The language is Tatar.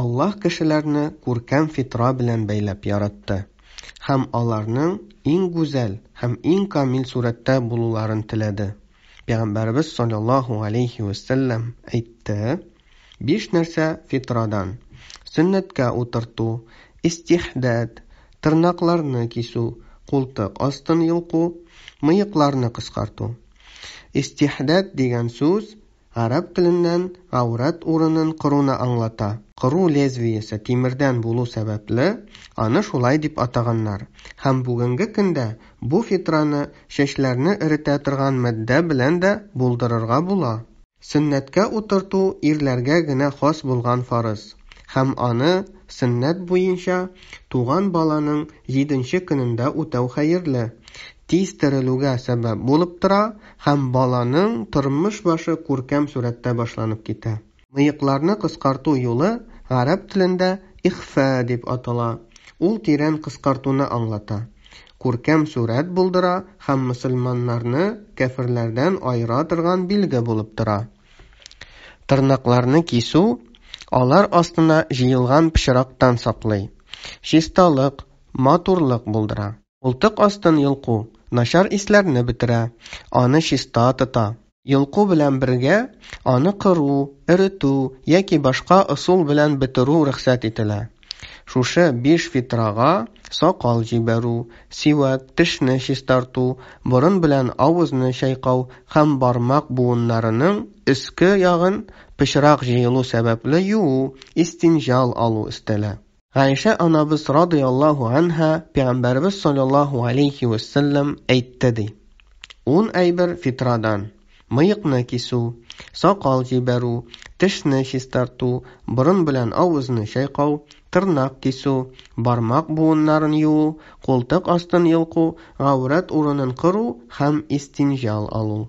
Аллаһ кешеләрне күркәм фитра белән бәйләп яратты һәм аларның иң гүзәл һәм иң камил сурәттә булуларын теләде. Пәйгамбәрбез саллаллаһу алейхи ва сәллям әйтте: "Биш нәрсә фитрадан: сүннәткә утырту, истихдад, тырнакларны кису, култы астын йылку, мыйыкларны кыскарту". Истихдад дигән сүз Араб теленнән аурат урынын құруна аңлата. Кыру лезвиесе тимердән булу сәбәпле, аны шулай дип атаганнар. Һәм бүгенге көндә бу фитраны шәшләрне эретә торган мәддә белән дә булдырырга була. Сөннәткә утырту ирләргә генә хас булган фарыз. Һәм аны сөннәт буенча туган баланың 7 көнендә үтәү хәерле тиз терелүгә болып булып тора һәм баланың тормыш башы күркәм сүрәттә башланып китә. Мыйыкларны кыскарту юлы гараб телендә ихфа дип атала. Ул тирән кыскартуны аңлата. Күркәм сүрәт булдыра һәм мусульманнарны кафирлардан айыра торган билге булып тора. Тырнакларны кису алар астына җыелган пишрактан саклый. Шисталык, матурлык булдыра. Ултық астын ялку, Нашар исләрне бетерә, аны шиста тұта. Йылқу белән бергә аны қыру, үріту, яки башқа ысул белән бітіру рөхсәт ителә. Шушы беш фитрага сакал җибәрү, сивәк, тішні чистарту, бұрын белән ауызны шайқау һәм бармак буыннарының яғын ягын пычрак җыелу сәбәпле юу, истинҗал алу істілі. Айша анабыз радиаллаху анха, пиғамбәрбіз салаллаху алейхи вассалам әйтті Он әйбір фитрадан. Мұйықны кесу, сақал жебәру, тішні шестарту, бұрын білән ауызны шайқау, тырнақ кесу, бармақ буынларын еу, қолтық астын елқу, ғаурат орынын қыру, хам естен жал алу.